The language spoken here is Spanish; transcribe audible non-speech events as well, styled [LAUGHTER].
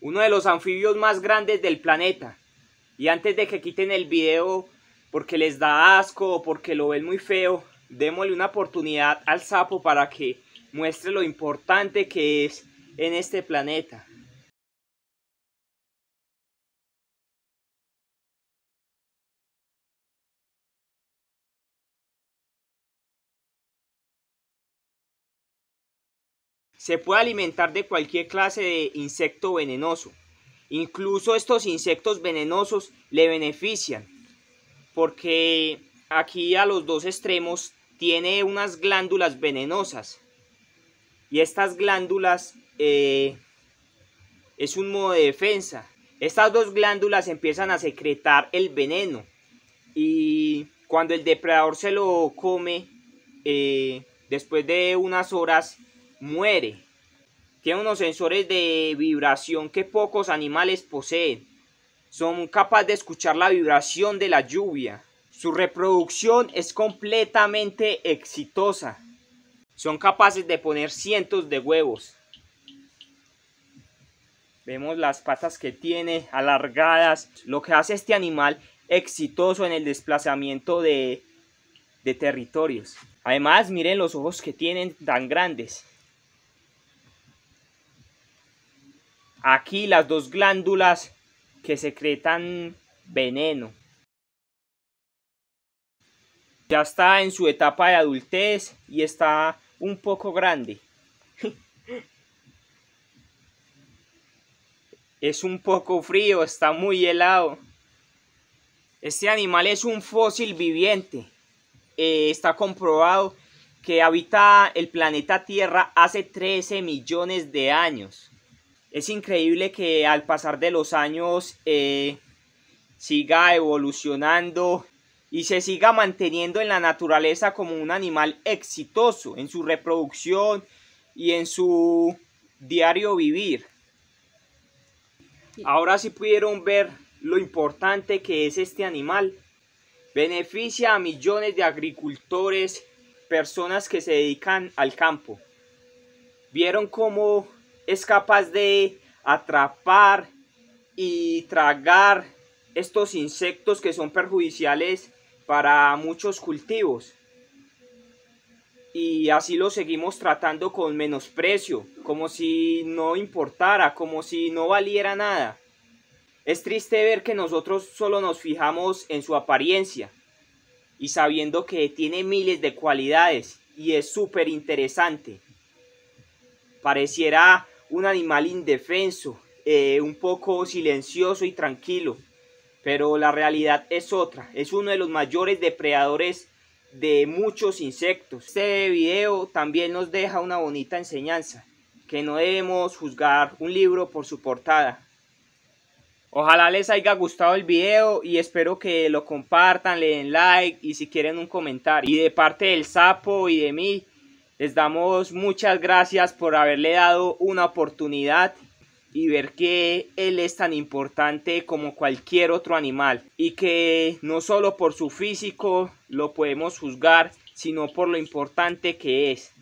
uno de los anfibios más grandes del planeta. Y antes de que quiten el video porque les da asco o porque lo ven muy feo, démosle una oportunidad al sapo para que muestre lo importante que es en este planeta. Se puede alimentar de cualquier clase de insecto venenoso. Incluso estos insectos venenosos le benefician porque aquí a los dos extremos tiene unas glándulas venenosas. Y estas glándulas eh, es un modo de defensa. Estas dos glándulas empiezan a secretar el veneno. Y cuando el depredador se lo come, eh, después de unas horas muere. Tiene unos sensores de vibración que pocos animales poseen. Son capaces de escuchar la vibración de la lluvia. Su reproducción es completamente exitosa. Son capaces de poner cientos de huevos. Vemos las patas que tiene alargadas. Lo que hace este animal exitoso en el desplazamiento de, de territorios. Además, miren los ojos que tienen tan grandes. Aquí las dos glándulas que secretan veneno. Ya está en su etapa de adultez y está un poco grande. [LAUGHS] es un poco frío, está muy helado. Este animal es un fósil viviente. Eh, está comprobado que habita el planeta Tierra hace 13 millones de años es increíble que al pasar de los años eh, siga evolucionando y se siga manteniendo en la naturaleza como un animal exitoso en su reproducción y en su diario vivir. Ahora sí pudieron ver lo importante que es este animal. Beneficia a millones de agricultores, personas que se dedican al campo. Vieron cómo es capaz de atrapar y tragar estos insectos que son perjudiciales para muchos cultivos. Y así lo seguimos tratando con menosprecio, como si no importara, como si no valiera nada. Es triste ver que nosotros solo nos fijamos en su apariencia y sabiendo que tiene miles de cualidades y es súper interesante. Pareciera un animal indefenso, eh, un poco silencioso y tranquilo, pero la realidad es otra, es uno de los mayores depredadores de muchos insectos. Este video también nos deja una bonita enseñanza, que no debemos juzgar un libro por su portada. Ojalá les haya gustado el video y espero que lo compartan, le den like y si quieren un comentario. Y de parte del sapo y de mí, les damos muchas gracias por haberle dado una oportunidad y ver que él es tan importante como cualquier otro animal y que no solo por su físico lo podemos juzgar, sino por lo importante que es.